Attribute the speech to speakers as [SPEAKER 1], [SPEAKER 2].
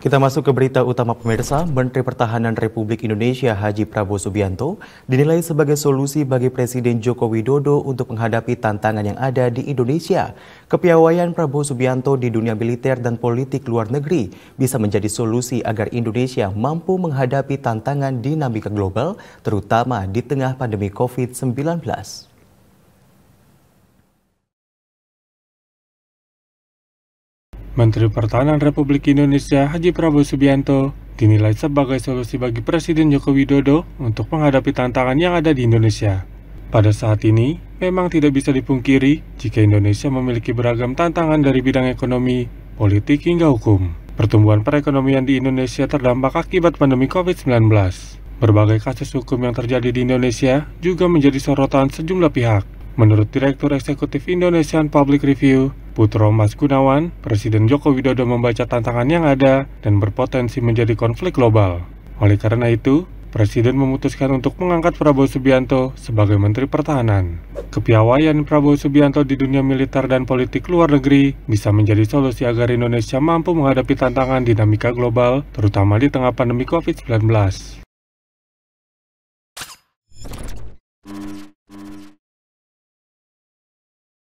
[SPEAKER 1] Kita masuk ke berita utama pemirsa, Menteri Pertahanan Republik Indonesia Haji Prabowo Subianto dinilai sebagai solusi bagi Presiden Joko Widodo untuk menghadapi tantangan yang ada di Indonesia. Kepiawaian Prabowo Subianto di dunia militer dan politik luar negeri bisa menjadi solusi agar Indonesia mampu menghadapi tantangan dinamika global, terutama di tengah pandemi COVID-19. Menteri Pertahanan Republik Indonesia
[SPEAKER 2] Haji Prabowo Subianto dinilai sebagai solusi bagi Presiden Joko Widodo untuk menghadapi tantangan yang ada di Indonesia. Pada saat ini, memang tidak bisa dipungkiri jika Indonesia memiliki beragam tantangan dari bidang ekonomi, politik hingga hukum. Pertumbuhan perekonomian di Indonesia terdampak akibat pandemi COVID-19. Berbagai kasus hukum yang terjadi di Indonesia juga menjadi sorotan sejumlah pihak. Menurut Direktur Eksekutif Indonesian Public Review, Putro Mas Gunawan, Presiden Joko Widodo membaca tantangan yang ada dan berpotensi menjadi konflik global. Oleh karena itu, Presiden memutuskan untuk mengangkat Prabowo Subianto sebagai Menteri Pertahanan. Kepiawaian Prabowo Subianto di dunia militer dan politik luar negeri bisa menjadi solusi agar Indonesia mampu menghadapi tantangan dinamika global, terutama di tengah pandemi COVID-19.